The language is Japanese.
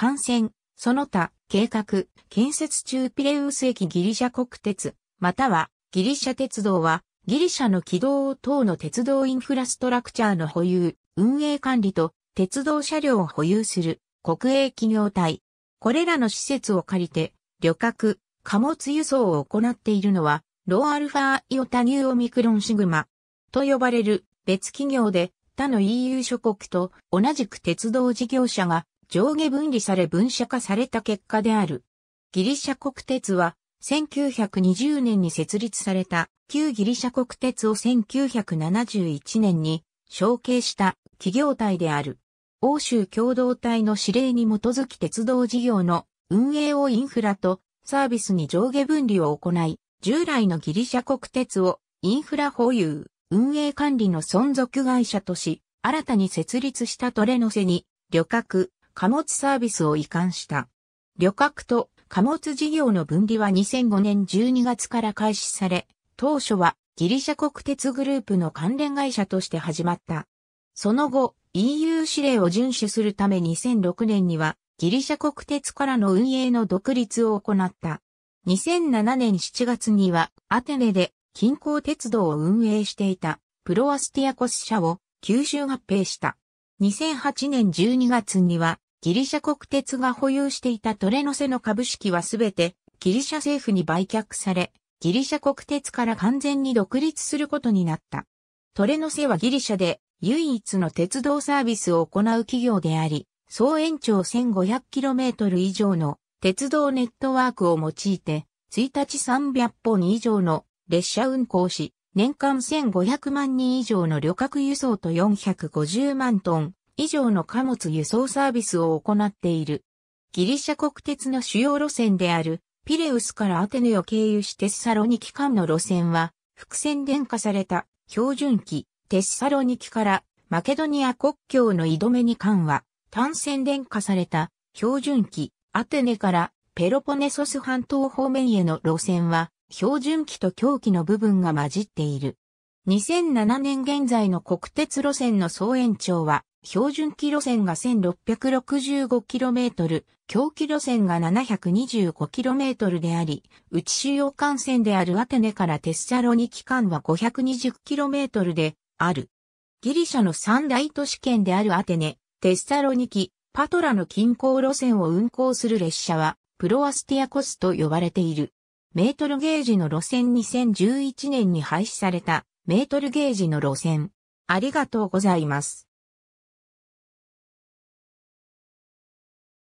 幹線、その他、計画、建設中ピレウス駅ギリシャ国鉄、またはギリシャ鉄道は、ギリシャの軌道等の鉄道インフラストラクチャーの保有、運営管理と鉄道車両を保有する国営企業体。これらの施設を借りて、旅客、貨物輸送を行っているのは、ローアルファイオタニューオミクロンシグマと呼ばれる別企業で他の EU 諸国と同じく鉄道事業者が上下分離され分社化された結果である。ギリシャ国鉄は1920年に設立された旧ギリシャ国鉄を1971年に承継した企業体である。欧州共同体の指令に基づき鉄道事業の運営をインフラとサービスに上下分離を行い、従来のギリシャ国鉄をインフラ保有、運営管理の存続会社とし、新たに設立したトレノセに旅客、貨物サービスを移管した。旅客と貨物事業の分離は2005年12月から開始され、当初はギリシャ国鉄グループの関連会社として始まった。その後、EU 指令を遵守するため2006年にはギリシャ国鉄からの運営の独立を行った。2007年7月にはアテネで近郊鉄道を運営していたプロアスティアコス社を吸収合併した。2008年12月にはギリシャ国鉄が保有していたトレノセの株式はすべてギリシャ政府に売却され、ギリシャ国鉄から完全に独立することになった。トレノセはギリシャで唯一の鉄道サービスを行う企業であり、総延長 1500km 以上の鉄道ネットワークを用いて、1日300本以上の列車運行し、年間1500万人以上の旅客輸送と450万トン、以上の貨物輸送サービスを行っている。ギリシャ国鉄の主要路線であるピレウスからアテネを経由しテッサロニキ間の路線は、伏線電化された標準機テッサロニキからマケドニア国境の井戸目に間は、単線電化された標準機アテネからペロポネソス半島方面への路線は、標準機と狂気の部分が混じっている。2007年現在の国鉄路線の総延長は標準キ路線が 1665km、狂気路線が 725km であり、内主要幹線であるアテネからテッサロニ期間は 520km である。ギリシャの三大都市圏であるアテネ、テッサロニキ、パトラの近郊路線を運行する列車は、プロアスティアコスと呼ばれている。メートルゲージの路線2011年に廃止された、メートルゲージの路線。ありがとうございます。